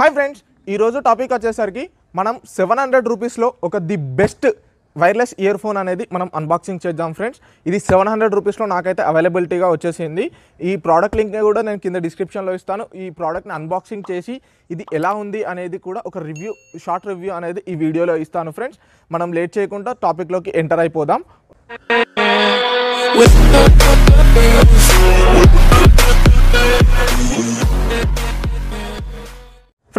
hi friends ఈరోజు topic వచ్చేసరికి మనం సెవెన్ హండ్రెడ్ రూపీస్లో ఒక the best wireless ear phone అనేది మనం అన్బాక్సింగ్ చేద్దాం ఫ్రెండ్స్ ఇది సెవెన్ హండ్రెడ్ రూపీస్లో నాకైతే అవైలబిలిటీగా వచ్చేసింది ఈ ప్రోడక్ట్ లింక్ కూడా నేను కింద డిస్క్రిప్షన్లో ఇస్తాను ఈ ప్రోడక్ట్ని అన్బాక్సింగ్ చేసి ఇది ఎలా ఉంది అనేది కూడా ఒక రివ్యూ షార్ట్ రివ్యూ అనేది ఈ వీడియోలో ఇస్తాను ఫ్రెండ్స్ మనం లేట్ చేయకుండా టాపిక్లోకి ఎంటర్ అయిపోదాం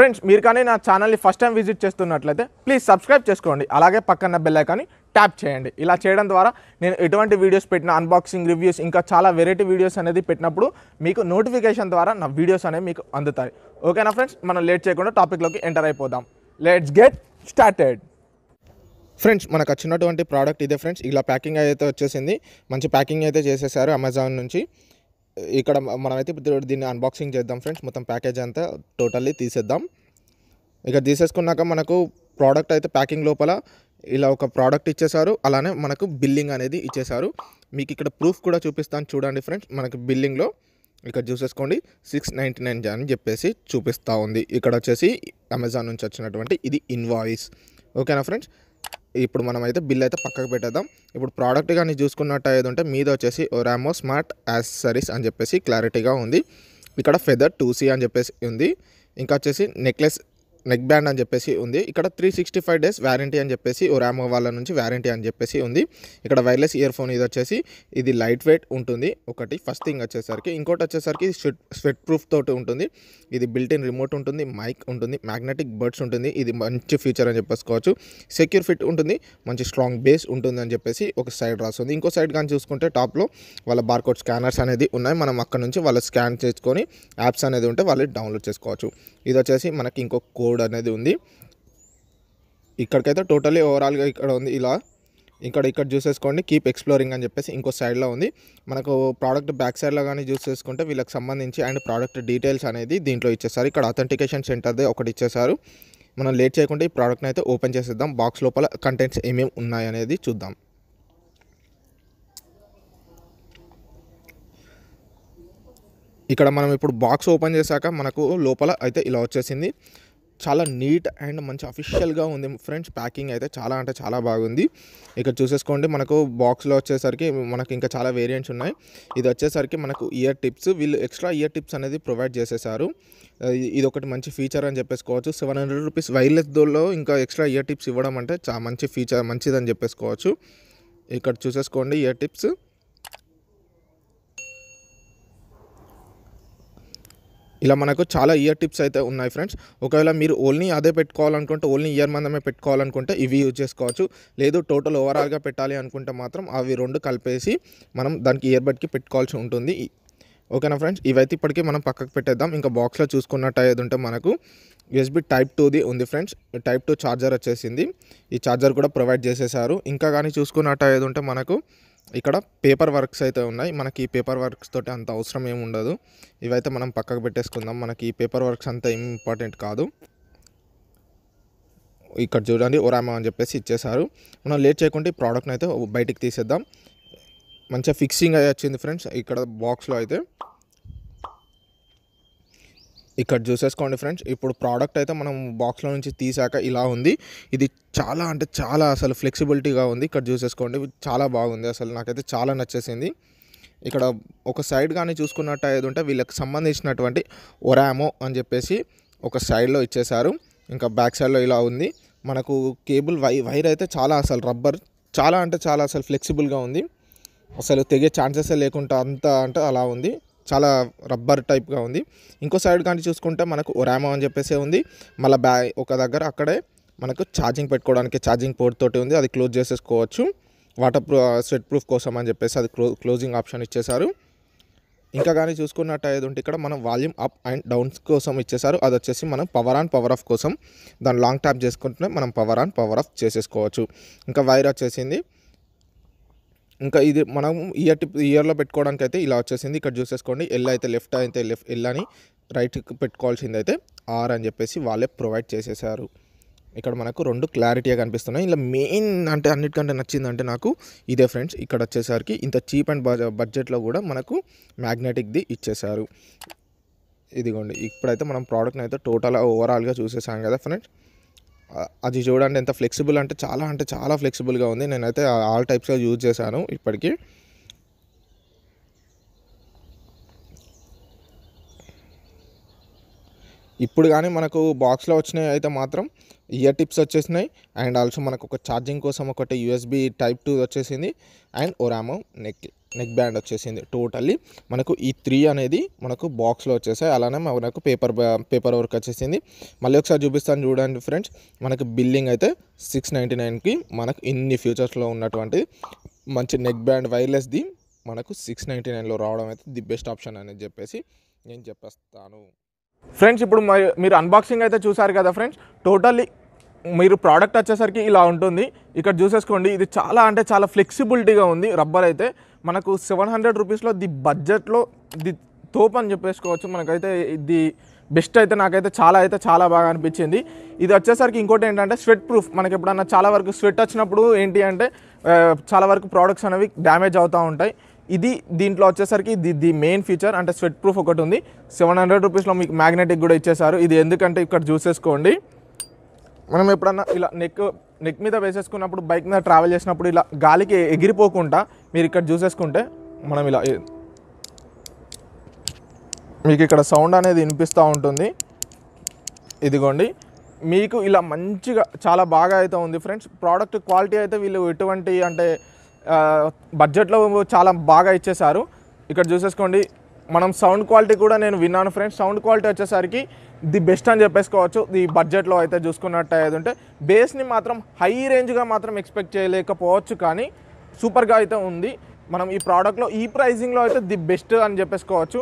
ఫ్రెండ్స్ మీరు కానీ నా ఛానల్ని ఫస్ట్ టైం విజిట్ చేస్తున్నట్లయితే ప్లీజ్ సబ్స్క్రైబ్ చేసుకోండి అలాగే పక్కన బెల్ ఐకాన్ని ట్యాప్ చేయండి ఇలా చేయడం ద్వారా నేను ఎటువంటి వీడియోస్ పెట్టిన అన్బాక్సింగ్ రివ్యూస్ ఇంకా చాలా వెరైటీ వీడియోస్ అనేది పెట్టినప్పుడు మీకు నోటిఫికేషన్ ద్వారా నా వీడియోస్ అనేవి మీకు అందుతాయి ఓకేనా ఫ్రెండ్స్ మనం లేట్ చేయకుండా టాపిక్లోకి ఎంటర్ అయిపోదాం లెట్స్ గెట్ స్టార్టెడ్ ఫ్రెండ్స్ మనకు వచ్చినటువంటి ప్రోడక్ట్ ఇదే ఫ్రెండ్స్ ఇలా ప్యాకింగ్ అయితే వచ్చేసింది మంచి ప్యాకింగ్ అయితే చేసేసారు అమెజాన్ నుంచి ఇక్కడ మనమైతే ఇప్పుడు దీన్ని అన్బాక్సింగ్ చేద్దాం ఫ్రెండ్స్ మొత్తం ప్యాకేజ్ అంతా టోటల్లీ తీసేద్దాం ఇక తీసేసుకున్నాక మనకు ప్రోడక్ట్ అయితే ప్యాకింగ్ లోపల ఇలా ఒక ప్రోడక్ట్ ఇచ్చేశారు అలానే మనకు బిల్లింగ్ అనేది ఇచ్చేసారు మీకు ఇక్కడ ప్రూఫ్ కూడా చూపిస్తాను చూడండి ఫ్రెండ్స్ మనకి బిల్లింగ్లో ఇక్కడ చూసేసుకోండి సిక్స్ నైంటీ నైన్ అని చెప్పేసి చూపిస్తూ ఉంది ఇక్కడ వచ్చేసి అమెజాన్ నుంచి వచ్చినటువంటి ఇది ఇన్వాయిస్ ఓకేనా ఫ్రెండ్స్ ఇప్పుడు మనం అయితే బిల్ అయితే పక్కకు పెట్టేద్దాం ఇప్పుడు ప్రోడక్ట్ కానీ చూసుకున్నట్టు ఏదంటే మీద వచ్చేసి ఒరామో స్మార్ట్ యాక్సరీస్ అని చెప్పేసి క్లారిటీగా ఉంది ఇక్కడ ఫెదర్ టూ అని చెప్పేసి ఉంది ఇంకా వచ్చేసి నెక్లెస్ నెక్ బ్యాండ్ అని చెప్పేసి ఉంది ఇక్కడ three sixty five days warranty అని చెప్పేసి ఓ ర్యామ్ వాళ్ళ నుంచి వ్యారంటీ అని చెప్పేసి ఉంది ఇక్కడ వైర్లెస్ ఇయర్ ఫోన్ ఇది వచ్చేసి ఇది లైట్ వెయిట్ ఉంటుంది ఒకటి ఫస్ట్ థింగ్ వచ్చేసరికి ఇంకోటి వచ్చేసరికి స్వెట్ ప్రూఫ్ తోటి ఉంటుంది ఇది బిల్ట్ ఇన్ రిమోట్ ఉంటుంది మైక్ ఉంటుంది మ్యాగ్నెటిక్ బర్డ్స్ ఉంటుంది ఇది మంచి ఫీచర్ అని చెప్పేసుకోవచ్చు సెక్యూర్ ఫిట్ ఉంటుంది మంచి స్ట్రాంగ్ బేస్ ఉంటుంది అని చెప్పేసి ఒక సైడ్ రాస్తుంది ఇంకో సైడ్ కానీ చూసుకుంటే టాప్లో వాళ్ళ బార్కోడ్ స్కానర్స్ అనేది ఉన్నాయి మనం అక్కడ నుంచి వాళ్ళు స్కాన్ చేసుకొని యాప్స్ అనేది ఉంటే వాళ్ళు డౌన్లోడ్ చేసుకోవచ్చు ఇది వచ్చేసి మనకి ఇంకో కోడ్ బోర్డు అనేది ఉంది ఇక్కడికైతే టోటలీ ఓవరాల్గా ఇక్కడ ఉంది ఇలా ఇక్కడ ఇక్కడ చూసేసుకోండి కీప్ ఎక్స్ప్లోరింగ్ అని చెప్పేసి ఇంకో సైడ్లో ఉంది మనకు ప్రోడక్ట్ బ్యాక్ సైడ్లో కానీ చూస్ చేసుకుంటే వీళ్ళకి సంబంధించి అండ్ ప్రోడక్ట్ డీటెయిల్స్ అనేది దీంట్లో ఇచ్చేసారు ఇక్కడ అథెంటికేషన్ సెంటర్ది ఒకటి ఇచ్చేసారు మనం లేట్ చేయకుండా ఈ ప్రోడక్ట్ని అయితే ఓపెన్ చేసేద్దాం బాక్స్ లోపల కంటెంట్స్ ఏమేమి ఉన్నాయనేది చూద్దాం ఇక్కడ మనం ఇప్పుడు బాక్స్ ఓపెన్ చేశాక మనకు లోపల అయితే ఇలా వచ్చేసింది చాలా నీట్ అండ్ మంచి అఫీషియల్గా ఉంది ఫ్రెండ్స్ ప్యాకింగ్ అయితే చాలా అంటే చాలా బాగుంది ఇక్కడ చూసేసుకోండి మనకు బాక్స్లో వచ్చేసరికి మనకు ఇంకా చాలా వేరియంట్స్ ఉన్నాయి ఇది వచ్చేసరికి మనకు ఇయర్ టిప్స్ వీళ్ళు ఎక్స్ట్రా ఇయర్ టిప్స్ అనేది ప్రొవైడ్ చేసేసారు ఇది ఒకటి మంచి ఫీచర్ అని చెప్పేసుకోవచ్చు సెవెన్ హండ్రెడ్ రూపీస్ వైర్లెస్ దోల్లో ఇంకా ఎక్స్ట్రా ఇయర్ టిప్స్ ఇవ్వడం అంటే చాలా మంచి ఫీచర్ మంచిదని చెప్పేసుకోవచ్చు ఇక్కడ చూసేసుకోండి ఇయర్ టిప్స్ ఇలా మనకు చాలా ఇయర్ టిప్స్ అయితే ఉన్నాయి ఫ్రెండ్స్ ఒకవేళ మీరు ఓన్లీ అదే పెట్టుకోవాలనుకుంటే ఓన్లీ ఇయర్ మందమే పెట్టుకోవాలనుకుంటే ఇవి యూజ్ చేసుకోవచ్చు లేదు టోటల్ ఓవరాల్గా పెట్టాలి అనుకుంటే మాత్రం అవి రెండు కలిపేసి మనం దానికి ఇయర్ బడ్కి పెట్టుకోవాల్సి ఉంటుంది ఓకేనా ఫ్రెండ్స్ ఇవైతే ఇప్పటికీ మనం పక్కకు పెట్టేద్దాం ఇంకా బాక్స్లో చూసుకున్నట్టు అయ్యేది ఉంటే మనకు యూఎస్బి టైప్ టూది ఉంది ఫ్రెండ్స్ టైప్ టూ ఛార్జర్ వచ్చేసింది ఈ ఛార్జర్ కూడా ప్రొవైడ్ చేసేసారు ఇంకా కానీ చూసుకున్నట్టు అయ్యేది ఉంటే మనకు ఇక్కడ పేపర్ వర్క్స్ అయితే ఉన్నాయి మనకి పేపర్ వర్క్స్ తోటి అంత అవసరం ఏమి ఉండదు ఇవైతే మనం పక్కకు పెట్టేసుకుందాం మనకి పేపర్ వర్క్స్ అంత ఇంపార్టెంట్ కాదు ఇక్కడ చూడండి ఒరామా అని చెప్పేసి ఇచ్చేసారు మనం లేట్ చేయకుండా ఈ ప్రోడక్ట్ని అయితే బయటికి తీసేద్దాం మంచిగా ఫిక్సింగ్ అయ్యి వచ్చింది ఫ్రెండ్స్ ఇక్కడ బాక్స్లో అయితే ఇక్కడ చూసేసుకోండి ఫ్రెండ్స్ ఇప్పుడు ప్రోడక్ట్ అయితే మనం బాక్స్లో నుంచి తీసాక ఇలా ఉంది ఇది చాలా అంటే చాలా అసలు ఫ్లెక్సిబిలిటీగా ఉంది ఇక్కడ చూసేసుకోండి చాలా బాగుంది అసలు నాకైతే చాలా నచ్చేసింది ఇక్కడ ఒక సైడ్ కానీ చూసుకున్నట్టు ఏది ఉంటే వీళ్ళకి సంబంధించినటువంటి ఒరామో అని చెప్పేసి ఒక సైడ్లో ఇచ్చేశారు ఇంకా బ్యాక్ సైడ్లో ఇలా ఉంది మనకు కేబుల్ వై వైర్ అయితే చాలా అసలు రబ్బర్ చాలా అంటే చాలా అసలు ఫ్లెక్సిబుల్గా ఉంది అసలు తెగే ఛాన్సెస్ లేకుండా అంత అంటే అలా ఉంది చాలా రబ్బర్ టైప్గా ఉంది ఇంకో సైడ్ కానీ చూసుకుంటే మనకు ఒరామో అని చెప్పేసి ఉంది మళ్ళీ బ్యాగ్ ఒక దగ్గర అక్కడే మనకు ఛార్జింగ్ పెట్టుకోవడానికి ఛార్జింగ్ పోర్ట్ తోటి ఉంది అది క్లోజ్ చేసేసుకోవచ్చు వాటర్ ప్రూ స్వెట్ ప్రూఫ్ కోసం అని చెప్పేసి అది క్లో క్లోజింగ్ ఆప్షన్ ఇచ్చేశారు ఇంకా కానీ చూసుకున్నట్టు అయితే ఉంటే ఇక్కడ మనం వాల్యూమ్ అప్ అండ్ డౌన్స్ కోసం ఇచ్చేసారు అది వచ్చేసి మనం పవర్ ఆన్ పవర్ ఆఫ్ కోసం దాన్ని లాంగ్ ట్యాప్ చేసుకుంటే మనం పవర్ ఆన్ పవర్ ఆఫ్ చేసేసుకోవచ్చు ఇంకా వైర్ వచ్చేసింది ఇంకా ఇది మనం ఇయర్ టిప్ ఇయర్లో పెట్టుకోవడానికి అయితే ఇలా వచ్చేసింది ఇక్కడ చూసేసుకోండి ఎల్ అయితే లెఫ్ట్ అయితే లెఫ్ట్ ఎల్ అని రైట్ పెట్టుకోవాల్సింది అయితే ఆర్ అని చెప్పేసి వాళ్ళే ప్రొవైడ్ చేసేసారు ఇక్కడ మనకు రెండు క్లారిటీగా కనిపిస్తున్నాయి ఇలా మెయిన్ అంటే అన్నిటికంటే నచ్చిందంటే నాకు ఇదే ఫ్రెండ్స్ ఇక్కడ వచ్చేసరికి ఇంత చీప్ అండ్ బడ్జెట్లో కూడా మనకు మ్యాగ్నెటిక్ది ఇచ్చేసారు ఇదిగోండి ఇప్పుడైతే మనం ప్రోడక్ట్ని అయితే టోటల్ ఓవరాల్గా చూసేసాం కదా ఫ్రెండ్స్ అది చూడండి ఎంత ఫ్లెక్సిబుల్ అంటే చాలా అంటే చాలా ఫ్లెక్సిబుల్గా ఉంది నేనైతే ఆల్ టైప్స్గా యూజ్ చేశాను ఇప్పటికీ ఇప్పుడు కానీ మనకు బాక్స్లో వచ్చినాయి అయితే మాత్రం ఇయర్ టిప్స్ వచ్చేసినాయి అండ్ ఆల్సో మనకు ఒక ఛార్జింగ్ కోసం ఒకటి యూఎస్బి టైప్ టూ వచ్చేసింది అండ్ ఒరామో నెక్కి నెక్ బ్యాండ్ వచ్చేసింది టోటల్లీ మనకు ఈ త్రీ అనేది మనకు బాక్స్లో వచ్చేసాయి అలానే మనకు పేపర్ పేపర్ వర్క్ వచ్చేసింది మళ్ళీ ఒకసారి చూపిస్తాను చూడండి ఫ్రెండ్స్ మనకు బిల్లింగ్ అయితే సిక్స్ నైంటీ నైన్కి మనకు ఇన్ని ఫ్యూచర్స్లో ఉన్నటువంటి మంచి నెక్ బ్యాండ్ వైర్లెస్ది మనకు సిక్స్ నైంటీ నైన్లో రావడం అయితే ది బెస్ట్ ఆప్షన్ అని చెప్పేసి నేను చెప్పేస్తాను ఫ్రెండ్స్ ఇప్పుడు మీరు అన్బాక్సింగ్ అయితే చూసారు కదా ఫ్రెండ్స్ టోటల్లీ మీరు ప్రోడక్ట్ వచ్చేసరికి ఇలా ఉంటుంది ఇక్కడ చూసేసుకోండి ఇది చాలా అంటే చాలా ఫ్లెక్సిబిలిటీగా ఉంది రబ్బర్ అయితే మనకు సెవెన్ హండ్రెడ్ రూపీస్లో ది బడ్జెట్లో ది తోపు అని చెప్పేసుకోవచ్చు మనకైతే ఇది బెస్ట్ అయితే నాకైతే చాలా అయితే చాలా బాగా అనిపించింది ఇది వచ్చేసరికి ఇంకోటి ఏంటంటే స్వెట్ ప్రూఫ్ మనకి ఎప్పుడన్నా చాలా వరకు స్వెట్ వచ్చినప్పుడు ఏంటి అంటే చాలా వరకు ప్రోడక్ట్స్ అనేవి డ్యామేజ్ అవుతూ ఉంటాయి ఇది దీంట్లో వచ్చేసరికి ఇది ది మెయిన్ ఫీచర్ అంటే స్వెట్ ప్రూఫ్ ఒకటి ఉంది సెవెన్ హండ్రెడ్ రూపీస్లో మీకు మ్యాగ్నెటిక్ కూడా ఇచ్చేసారు ఇది ఎందుకంటే ఇక్కడ చూసేసుకోండి మనం ఎప్పుడన్నా ఇలా నెక్ నెక్ మీద వేసేసుకున్నప్పుడు బైక్ మీద ట్రావెల్ చేసినప్పుడు ఇలా గాలికి ఎగిరిపోకుండా మీరు ఇక్కడ చూసేసుకుంటే మనం ఇలా మీకు ఇక్కడ సౌండ్ అనేది వినిపిస్తూ ఉంటుంది ఇదిగోండి మీకు ఇలా మంచిగా చాలా బాగా అయితే ఉంది ఫ్రెండ్స్ ప్రోడక్ట్ క్వాలిటీ అయితే వీళ్ళు ఎటువంటి అంటే బడ్జెట్లో చాలా బాగా ఇచ్చేశారు ఇక్కడ చూసేసుకోండి మనం సౌండ్ క్వాలిటీ కూడా నేను విన్నాను ఫ్రెండ్స్ సౌండ్ క్వాలిటీ వచ్చేసరికి ది బెస్ట్ అని చెప్పేసుకోవచ్చు ది బడ్జెట్లో అయితే చూసుకున్నట్టు ఉంటే బేస్ని మాత్రం హై రేంజ్గా మాత్రం ఎక్స్పెక్ట్ చేయలేకపోవచ్చు కానీ సూపర్గా అయితే ఉంది మనం ఈ ప్రోడక్ట్లో ఈ ప్రైజింగ్లో అయితే ది బెస్ట్ అని చెప్పేసుకోవచ్చు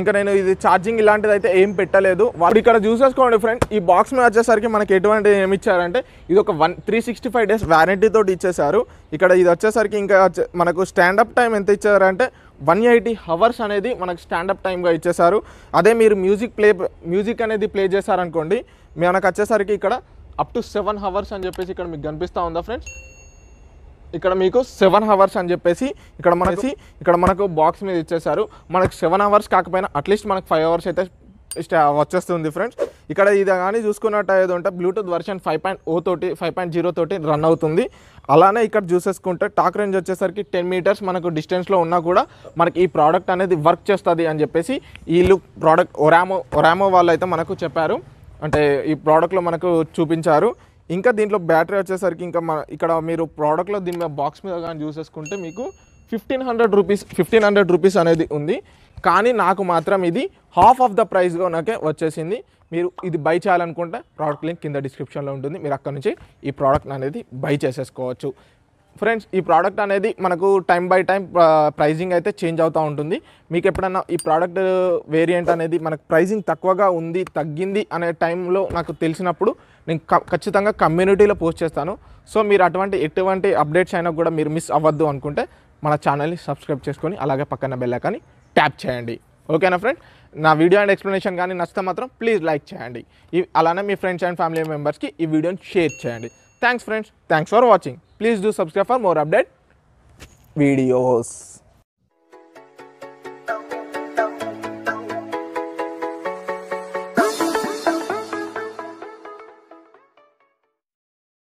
ఇంకా నేను ఇది ఛార్జింగ్ ఇలాంటిది అయితే ఏం పెట్టలేదు వాడు ఇక్కడ చూసేసుకోండి ఫ్రెండ్ ఈ బాక్స్ మీద వచ్చేసరికి మనకి ఎటువంటి ఏమి ఇచ్చారంటే ఇది ఒక one three sixty five days వ్యారంటీతో ఇచ్చేశారు ఇచ్చేసారు ఇక్కడ ఇది వచ్చేసరికి ఇంకా మనకు స్టాండప్ టైం ఎంత ఇచ్చారంటే వన్ ఎయిటీ హవర్స్ అనేది మనకు స్టాండప్ టైమ్గా ఇచ్చేసారు అదే మీరు మ్యూజిక్ ప్లే మ్యూజిక్ అనేది ప్లే చేశారనుకోండి మనకు వచ్చేసరికి ఇక్కడ అప్ టు సెవెన్ హవర్స్ అని చెప్పేసి ఇక్కడ మీకు కనిపిస్తూ ఉందా ఫ్రెండ్స్ ఇక్కడ మీకు సెవెన్ హవర్స్ అని చెప్పేసి ఇక్కడ మనకి ఇక్కడ మనకు బాక్స్ మీద ఇచ్చేసారు మనకు సెవెన్ అవర్స్ కాకపోయినా అట్లీస్ట్ మనకు ఫైవ్ అవర్స్ అయితే వచ్చేస్తుంది ఫ్రెండ్స్ ఇక్కడ ఇది కానీ చూసుకున్నట్టు ఏదంటే bluetooth version five point oh తోటి ఫైవ్ పాయింట్ జీరో తోటి రన్ అవుతుంది అలానే ఇక్కడ చూసేసుకుంటే టాక్ రేంజ్ వచ్చేసరికి టెన్ మీటర్స్ మనకు డిస్టెన్స్లో ఉన్నా కూడా మనకి ఈ ప్రోడక్ట్ అనేది వర్క్ చేస్తుంది అని చెప్పేసి ఈ లుక్ ప్రోడక్ట్ ఒరామో ఒరామో వాళ్ళు అయితే మనకు చెప్పారు అంటే ఈ ప్రోడక్ట్లో మనకు చూపించారు ఇంకా దీంట్లో బ్యాటరీ వచ్చేసరికి ఇంకా మన ఇక్కడ మీరు ప్రోడక్ట్లో దీని మీద బాక్స్ మీద కానీ చూసేసుకుంటే మీకు fifteen hundred rupees fifteen hundred rupees అనేది ఉంది కానీ నాకు మాత్రం ఇది హాఫ్ ఆఫ్ ద ప్రైస్గా నాకే వచ్చేసింది మీరు ఇది బై చేయాలనుకుంటే ప్రోడక్ట్ లింక్ కింద డిస్క్రిప్షన్లో ఉంటుంది మీరు అక్కడ నుంచి ఈ ప్రోడక్ట్ అనేది బై చేసేసుకోవచ్చు ఫ్రెండ్స్ ఈ ప్రోడక్ట్ అనేది మనకు టైం బై టైం ప్రైజింగ్ అయితే చేంజ్ అవుతూ ఉంటుంది మీకు ఎప్పుడన్నా ఈ ప్రోడక్ట్ వేరియంట్ అనేది మనకు ప్రైజింగ్ తక్కువగా ఉంది తగ్గింది అనే టైంలో నాకు తెలిసినప్పుడు నేను ఖచ్చితంగా కమ్యూనిటీలో పోస్ట్ చేస్తాను సో మీరు అటువంటి ఎటువంటి అప్డేట్స్ అయినా కూడా మీరు మిస్ అవ్వద్దు అనుకుంటే మన ఛానల్ని సబ్స్క్రైబ్ చేసుకొని అలాగే పక్కన బెల్లైకాన్ని ట్యాప్ చేయండి ఓకేనా ఫ్రెండ్ నా వీడియో అండ్ ఎక్స్ప్లెనేషన్ కానీ నచ్చితే మాత్రం ప్లీజ్ లైక్ చేయండి అలానే మీ ఫ్రెండ్స్ అండ్ ఫ్యామిలీ మెంబర్స్కి ఈ వీడియోని షేర్ చేయండి thanks friends thanks for watching please do subscribe for more update videos